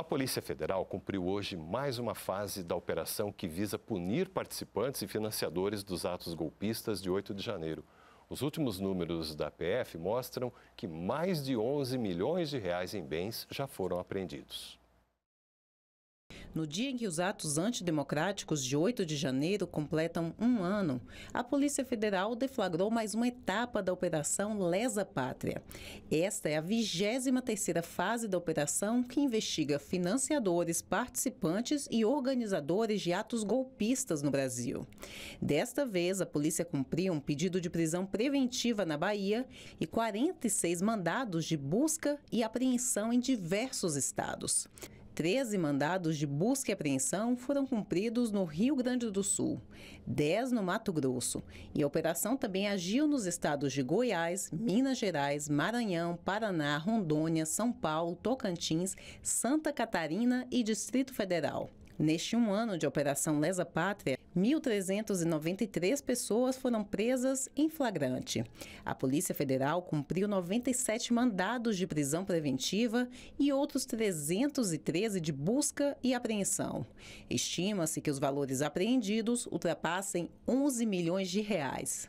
A Polícia Federal cumpriu hoje mais uma fase da operação que visa punir participantes e financiadores dos atos golpistas de 8 de janeiro. Os últimos números da PF mostram que mais de 11 milhões de reais em bens já foram apreendidos. No dia em que os atos antidemocráticos de 8 de janeiro completam um ano, a Polícia Federal deflagrou mais uma etapa da Operação Lesa Pátria. Esta é a 23 fase da operação que investiga financiadores, participantes e organizadores de atos golpistas no Brasil. Desta vez, a polícia cumpriu um pedido de prisão preventiva na Bahia e 46 mandados de busca e apreensão em diversos estados. 13 mandados de busca e apreensão foram cumpridos no Rio Grande do Sul, 10 no Mato Grosso. E a operação também agiu nos estados de Goiás, Minas Gerais, Maranhão, Paraná, Rondônia, São Paulo, Tocantins, Santa Catarina e Distrito Federal. Neste um ano de Operação Lesa Pátria, 1.393 pessoas foram presas em flagrante. A Polícia Federal cumpriu 97 mandados de prisão preventiva e outros 313 de busca e apreensão. Estima-se que os valores apreendidos ultrapassem 11 milhões de reais.